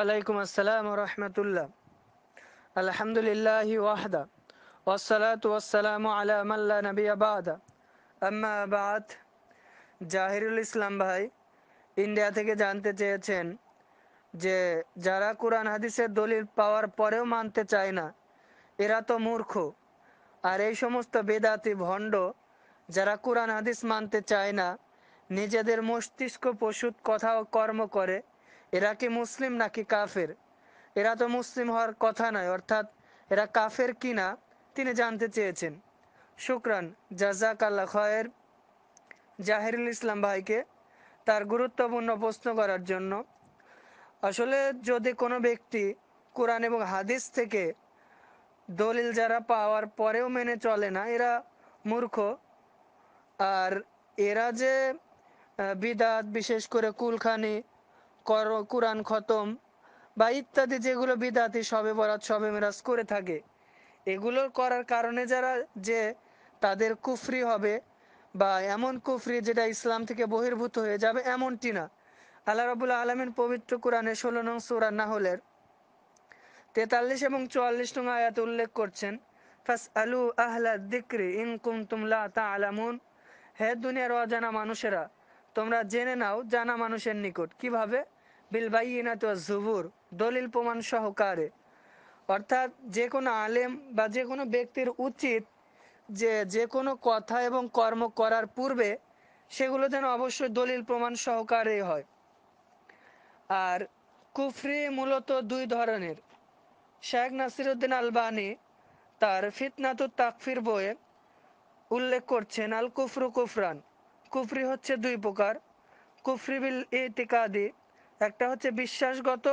ওয়ালাইকুম আসসালাম রহমতুল্লাহ আলহামদুলিল্লাহ ওয়াহদা ওয়াসালাতু ওয়াসসালামু আলা মাল্লা নবী আবাদা আম্মা আবাদ জাহিরুল ইসলাম ভাই ইন্ডিয়া থেকে জানতে চেয়েছেন যে যারা কোরআন হাদিসের দলিল পাওয়ার পরেও মানতে চায় না এরা তো মূর্খ আর এই সমস্ত বেদাতি ভণ্ড যারা কোরআন হাদিস মানতে চায় না নিজেদের মস্তিষ্ক পশুত কথা ও কর্ম করে এরা কি মুসলিম নাকি কাফের এরা তো মুসলিম হওয়ার কথা নয় অর্থাৎ এরা কাফের কিনা তিনি জানতে চেয়েছেন শুক্রান জাজাক আল্লাহ খয়ের জাহিরুল ইসলাম ভাইকে তার গুরুত্বপূর্ণ প্রশ্ন করার জন্য আসলে যদি কোনো ব্যক্তি কোরআন এবং হাদিস থেকে দলিল যারা পাওয়ার পরেও মেনে চলে না এরা মূর্খ আর এরা যে বিদাত বিশেষ করে কুলখানি কোরআন খতম বা ইত্যাদি যেগুলো বিদাতি সবে বরাত সবে মেরাজ করে থাকে এগুলো করার কারণে যারা যে তাদের কুফরি হবে বা এমন কুফরি যেটা ইসলাম থেকে বহির্ভূত হয়ে যাবে এমনটি না আল্লাহ রবুল্লা আলমের পবিত্র কোরআনে ষোলো নং সুরা নাহলের তেতাল্লিশ এবং চুয়াল্লিশ নং আয়াত উল্লেখ করছেন আলু তা আলামুন হে দুনিয়ার অজানা মানুষেরা তোমরা জেনে নাও জানা মানুষের নিকট কিভাবে বিলবাইনাত জুবুর দলিল প্রমাণ সহকারে অর্থাৎ যে কোনো আলেম বা যে কোনো ব্যক্তির উচিত যে যে কোনো কথা এবং কর্ম করার পূর্বে সেগুলো যেন অবশ্যই দলিল প্রমাণ সহকারেই হয় আর কুফরি মূলত দুই ধরনের শেখ নাসিরুদ্দিন আলবানি তার ফিতনাতু তাকফির বইয়ে উল্লেখ করছেন আল কুফরু কুফরান কুফরি হচ্ছে দুই প্রকার কুফরি বিল ইতিকাদি একটা হচ্ছে বিশ্বাসগত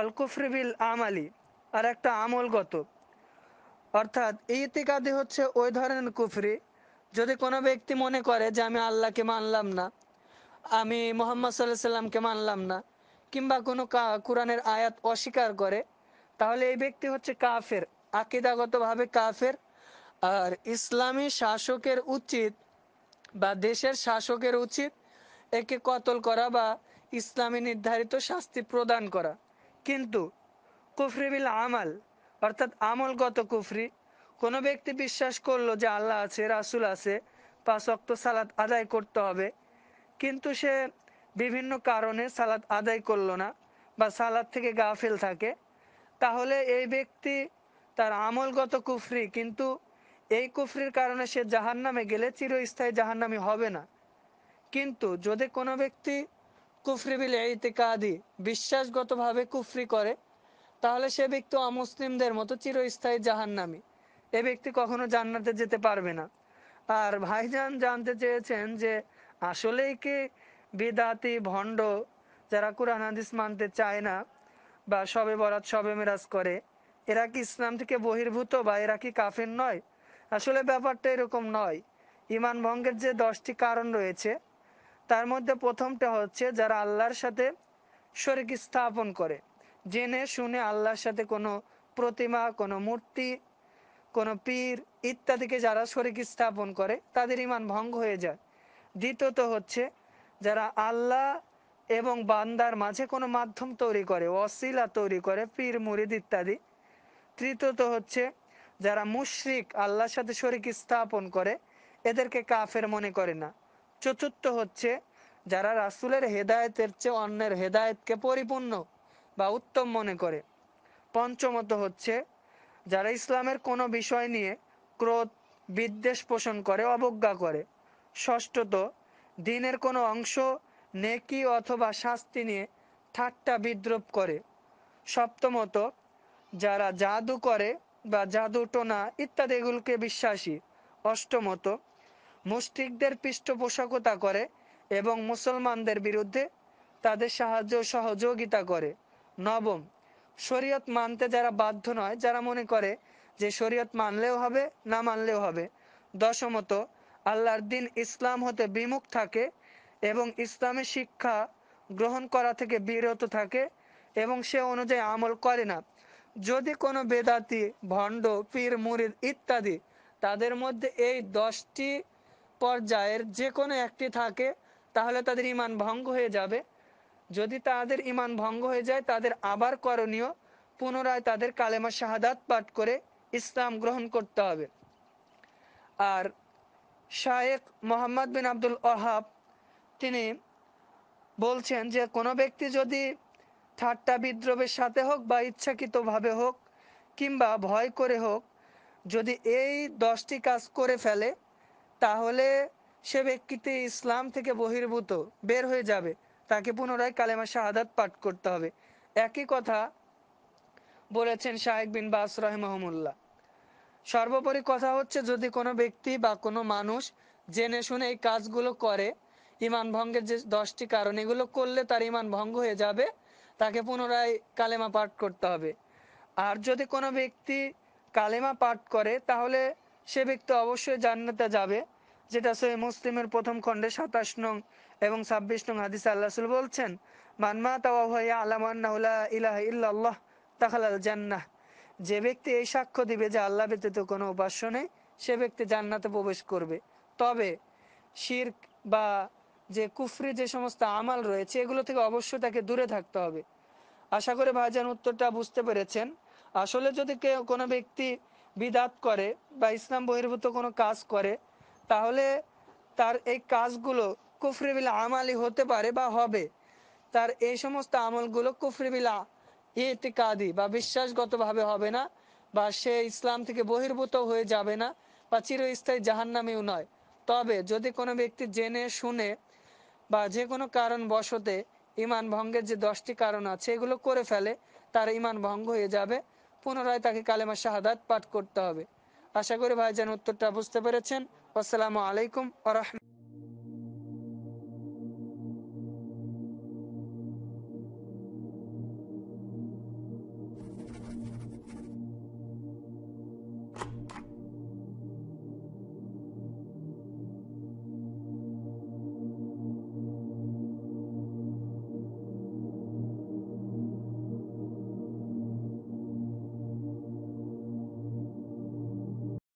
আল কুফরিবিল আমালি আর একটা আমলগত অর্থাৎ ইতিকাদি হচ্ছে ওই ধরনের কুফরি যদি কোনো ব্যক্তি মনে করে যে আমি আল্লাহকে মানলাম না আমি মোহাম্মদ সাল্লাহ সাল্লামকে মানলাম না কিংবা কোনো কা কোরআনের আয়াত অস্বীকার করে তাহলে এই ব্যক্তি হচ্ছে কাফের আকিদাগতভাবে কাফের আর ইসলামী শাসকের উচিত বা দেশের শাসকের উচিত একে কতল করা বা ইসলামে নির্ধারিত শাস্তি প্রদান করা কিন্তু বিল আমাল অর্থাৎ আমলগত কুফরি কোনো ব্যক্তি বিশ্বাস করলো যে আল্লাহ আছে রাসুল আছে পাঁচ অক্ত সালাদ আদায় করতে হবে কিন্তু সে বিভিন্ন কারণে সালাদ আদায় করলো না বা সালাদ থেকে গাফেল থাকে তাহলে এই ব্যক্তি তার আমলগত কুফরি কিন্তু এই কুফরির কারণে সে জাহান্নামে গেলে চিরস্থায়ী জাহান্নামি হবে না কিন্তু যদি কোনো ব্যক্তি কুফরিবিল বিশ্বাসগত বিশ্বাসগতভাবে কুফরি করে তাহলে সে ব্যক্তি অমুসলিমদের মতো চিরস্থায়ী জাহান্নামি এ ব্যক্তি কখনো জান্নাতে যেতে পারবে না আর ভাইজান জানতে চেয়েছেন যে আসলেই কি বিদাতি ভণ্ড যারা কোরআন হাদিস মানতে চায় না বা সবে বরাত সবে মেরাজ করে এরা কি ইসলাম থেকে বহির্ভূত বা এরা কি কাফের নয় আসলে ব্যাপারটা এরকম নয় ইমান ভঙ্গের যে দশটি কারণ রয়েছে তার মধ্যে প্রথমটা হচ্ছে যারা আল্লাহর সাথে শরিক স্থাপন করে জেনে শুনে আল্লাহর সাথে কোনো প্রতিমা কোনো মূর্তি কোনো পীর ইত্যাদিকে যারা শরিক স্থাপন করে তাদের ইমান ভঙ্গ হয়ে যায় দ্বিতীয়ত হচ্ছে যারা আল্লাহ এবং বান্দার মাঝে কোনো মাধ্যম তৈরি করে অশিলা তৈরি করে পীর মুরিদ ইত্যাদি তৃতীয়ত হচ্ছে যারা মুশরিক আল্লাহর সাথে শরিক স্থাপন করে এদেরকে কাফের মনে করে না চতুর্থ হচ্ছে যারা রাসুলের হেদায়েতের চেয়ে অন্যের হেদায়েতকে পরিপূর্ণ বা উত্তম মনে করে পঞ্চমত হচ্ছে যারা ইসলামের কোনো বিষয় নিয়ে ক্রোধ বিদ্বেষ পোষণ করে অবজ্ঞা করে ষষ্ঠত দিনের কোনো অংশ নেকি অথবা শাস্তি নিয়ে ঠাট্টা বিদ্রুপ করে সপ্তমত যারা জাদু করে বা জাদু টোনা ইত্যাদি এগুলোকে বিশ্বাসী অষ্টমত মুশরিকদের পৃষ্ঠপোষকতা করে এবং মুসলমানদের বিরুদ্ধে তাদের সাহায্য সহযোগিতা করে নবম শরীয়ত মানতে যারা বাধ্য নয় যারা মনে করে যে শরীয়ত মানলেও হবে না মানলেও হবে দশমত আল্লাহর দিন ইসলাম হতে বিমুখ থাকে এবং ইসলামের শিক্ষা গ্রহণ করা থেকে বিরত থাকে এবং সে অনুযায়ী আমল করে না যদি কোনো বেদাতি ভণ্ড পীর মুরিদ ইত্যাদি তাদের মধ্যে এই দশটি পর্যায়ের যে কোনো একটি থাকে তাহলে তাদের ইমান ভঙ্গ হয়ে যাবে যদি তাদের ইমান ভঙ্গ হয়ে যায় তাদের আবার করণীয় পুনরায় তাদের কালেমা শাহাদাত পাঠ করে ইসলাম গ্রহণ করতে হবে আর শায়েক মোহাম্মদ বিন আব্দুল ওহাব তিনি বলছেন যে কোনো ব্যক্তি যদি ঠাট্টা বিদ্রোহের সাথে হোক বা ইচ্ছাকৃতভাবে হোক কিংবা ভয় করে হোক যদি এই দশটি কাজ করে ফেলে তাহলে সে ব্যক্তিতে ইসলাম থেকে বহির্ভূত বের হয়ে যাবে তাকে পুনরায় কালেমা শাহাদাত পাঠ করতে হবে একই কথা বলেছেন শাহেক বিন বাস রহমহমুল্লাহ সর্বোপরি কথা হচ্ছে যদি কোনো ব্যক্তি বা কোনো মানুষ জেনে শুনে এই কাজগুলো করে ইমান ভঙ্গের যে দশটি কারণ এগুলো করলে তার ইমান ভঙ্গ হয়ে যাবে তাকে পুনরায় কালেমা পাঠ করতে হবে আর যদি কোনো ব্যক্তি কালেমা পাঠ করে তাহলে সে ব্যক্তি অবশ্যই জান্নাতে যাবে যেটা সহি মুসলিমের প্রথম খণ্ডে সাতাশ নং এবং ছাব্বিশ নং হাদিস আল্লাহ বলছেন মানমা তাওয়াহিয়া আলামান্না ইলাহ ইল্লাহ তাহালাল জান্নাহ যে ব্যক্তি এই সাক্ষ্য দিবে যে আল্লাহ ব্যতীত কোনো উপাস্য নেই সে ব্যক্তি জান্নাতে প্রবেশ করবে তবে শির্ক বা যে কুফরি যে সমস্ত আমাল রয়েছে এগুলো থেকে অবশ্যই তাকে দূরে থাকতে হবে আশা করে ভাইজান উত্তরটা বুঝতে পেরেছেন আসলে যদি কেউ কোনো ব্যক্তি বিদাত করে বা ইসলাম বহির্ভূত কোনো কাজ করে তাহলে তার এই কাজগুলো কুফরিবিল আমালি হতে পারে বা হবে তার এই সমস্ত আমলগুলো কুফরিবিলা কাদি বা বিশ্বাসগতভাবে হবে না বা সে ইসলাম থেকে বহির্ভূত হয়ে যাবে না বা চিরস্থায়ী জাহান্নামেও নয় তবে যদি কোনো ব্যক্তি জেনে শুনে বা যে কোনো কারণ বসতে ইমান ভঙ্গের যে দশটি কারণ আছে এগুলো করে ফেলে তার ইমান ভঙ্গ হয়ে যাবে পুনরায় তাকে কালেমা শাহাদাত পাঠ করতে হবে আশা করি ভাইজান উত্তরটা বুঝতে পেরেছেন আসসালামু আলাইকুম আ